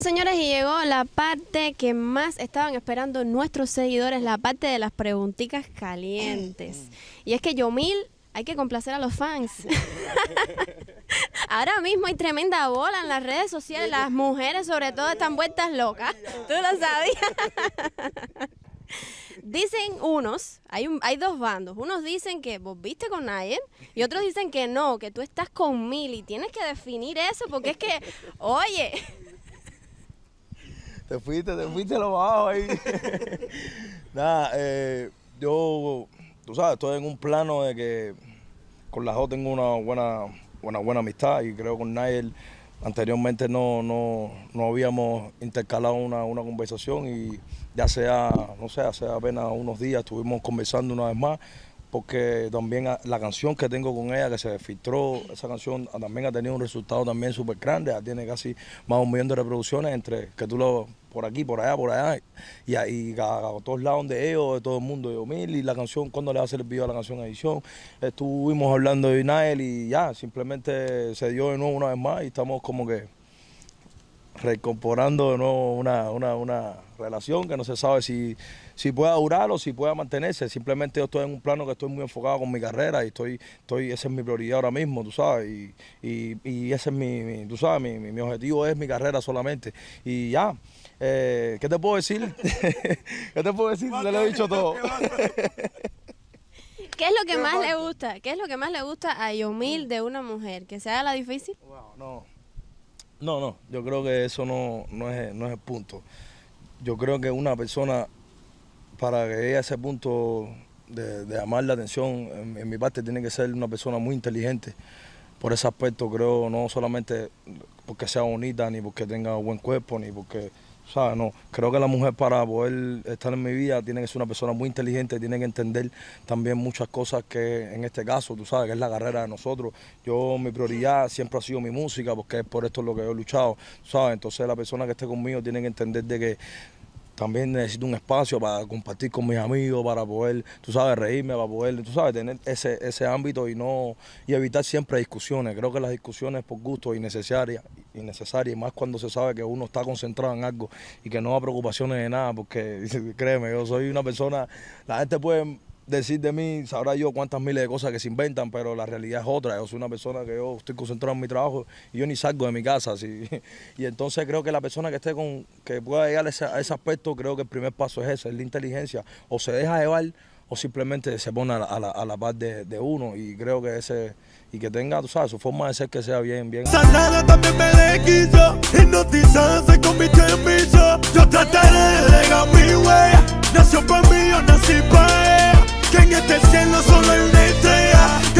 Señores, y llegó la parte que más estaban esperando nuestros seguidores, la parte de las preguntitas calientes. Y es que Yomil, hay que complacer a los fans. Ahora mismo hay tremenda bola en las redes sociales, las mujeres sobre todo están vueltas locas. ¿Tú lo sabías? dicen unos, hay, un, hay dos bandos. Unos dicen que vos viste con Nael y otros dicen que no, que tú estás con y Tienes que definir eso porque es que, oye. Te fuiste, te fuiste lo bajo ahí. Nada, eh, yo, tú sabes, estoy en un plano de que con la Jo tengo una buena, buena buena amistad y creo con Nael anteriormente no, habíamos intercalado una, una, conversación y ya sea, no sé, hace apenas unos días estuvimos conversando una vez más, porque también ah, la canción que tengo con ella, que se filtró, esa canción ah, también ha tenido un resultado también súper grande, ya tiene casi más de un millón de reproducciones entre que tú lo por aquí, por allá, por allá, y, ahí a, todos lados de ellos, de todo el mundo, yo, mil, y la canción, ¿cuándo le va a el video a la canción edición? Estuvimos hablando de Inael y ya, simplemente se dio de nuevo una vez más y estamos como que recomporando de una, una, una, relación que no se sabe si, si pueda durar o si pueda mantenerse. Simplemente yo estoy en un plano que estoy muy enfocado con mi carrera y estoy, estoy esa es mi prioridad ahora mismo, tú sabes, y, y, y ese es mi, sabes, mi, objetivo es mi carrera solamente. Y ya, eh, ¿qué te puedo decir? ¿Qué te puedo decir? Te lo he dicho todo. ¿Qué es lo que más le gusta? ¿Qué es lo que más le gusta a Yomil de una mujer? ¿Que sea la difícil? no. No, no, yo creo que eso no, no, es, no es el punto. Yo creo que una persona, para que llegue a ese punto de, llamar la atención, en, mi parte tiene que ser una persona muy inteligente. Por ese aspecto creo, no solamente porque sea bonita, ni porque tenga un buen cuerpo, ni porque ¿sabes? No, creo que la mujer para poder estar en mi vida tiene que ser una persona muy inteligente, tiene que entender también muchas cosas que en este caso, tú sabes, que es la carrera de nosotros. Yo, mi prioridad siempre ha sido mi música, porque por esto es lo que he luchado, ¿sabes? Entonces la persona que esté conmigo tiene que entender de que también necesito un espacio para compartir con mis amigos, para poder, tú sabes, reírme, para poder, tú sabes, tener ese, ese ámbito y no y evitar siempre discusiones. Creo que las discusiones por gusto innecesarias innecesaria, y más cuando se sabe que uno está concentrado en algo y que no da preocupaciones de nada, porque créeme, yo soy una persona, la gente puede decir de mí, sabrá yo cuántas miles de cosas que se inventan, pero la realidad es otra. Yo soy una persona que yo estoy concentrado en mi trabajo y yo ni salgo de mi casa. Y entonces creo que la persona que esté con, que pueda llegar a ese, a ese aspecto, creo que el primer paso es ese, es la inteligencia. O se deja llevar o simplemente se pone a la, a la, a la par de, de, uno y creo que ese y que tenga, tú sabes, su forma de ser que sea bien, bien. Sanada también me le quiso, hipnotizada se convirtió en piso, yo trataré de legar mi huella.